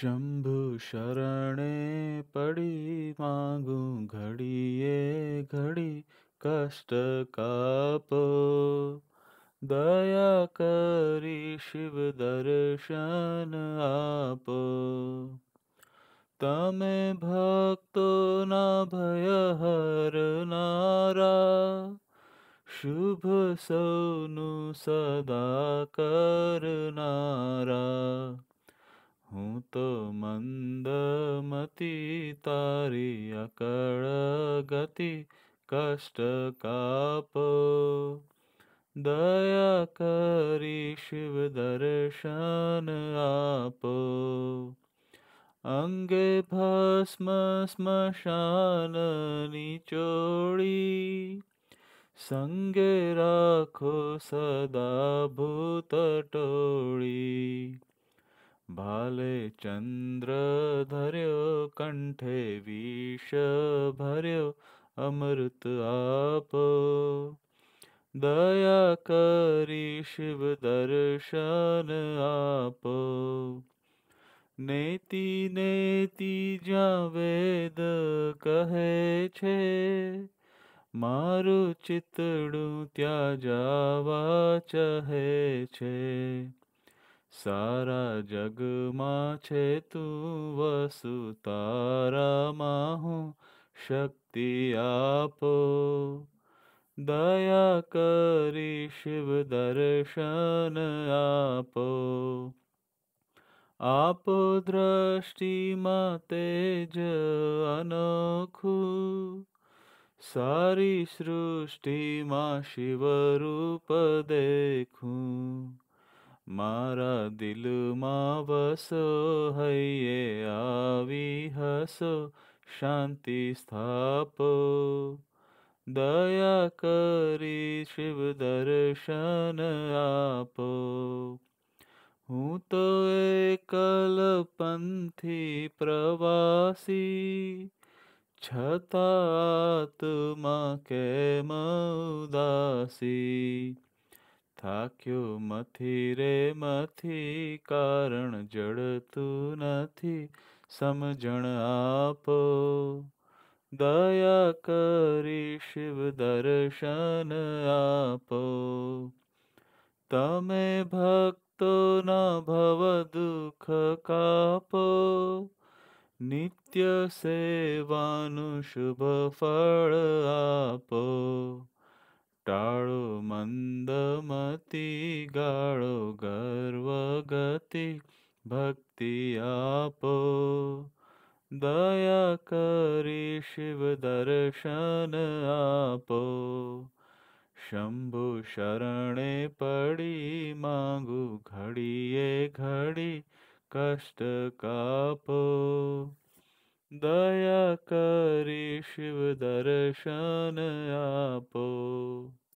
शंभु शरणे पड़ी मांगू ये घड़ी कष्ट कापो दया करी शिव दर्शन आप तमे भक्तो न भय हर नारा शुभ सोनु सदा नारा हूँ तो मंद मती तारी अकड़ गति कष्ट काप दया करी शिव दर्शन आप अंग भस्म श्मशान निचोड़ी संगे राखो सदा भूत टोड़ी भाले चंद्र धर्यो कंठे विष भर्यो अमृत आप दया करी शिव दर्शन आप नेति नेति जा वेद कहे छे मारु चितड़ू त्या जावा चहे छे सारा जग मा छे तू वसु तारा मा शक्ति आपो दया करी शिव दर्शन आपो आप दृष्टि मा तेज अनोखु सारी सृष्टि मा शिव रूप देखूं मारा दिल मा वसो हये आवी हसो शांति स्थापो दया करी शिव दर्शन आपो हूँ तो एकल पंथी प्रवासी छता आत्मा के मऊदासी थाक्यो मथी रे मथी कारण जड़ नहीं समझ समझण आप दया करी शिव दर्शन आपो तमें भक्त न भव दुख कापो नित्य सेवानु शुभ फल आपो मति गाढ़ो गर्व गति भक्ति आपो दया करी शिव दर्शन आपो शंभु शरणे पड़ी मांगू घड़िए घड़ी कष्ट कापो दया करी शिव दर्शन आपो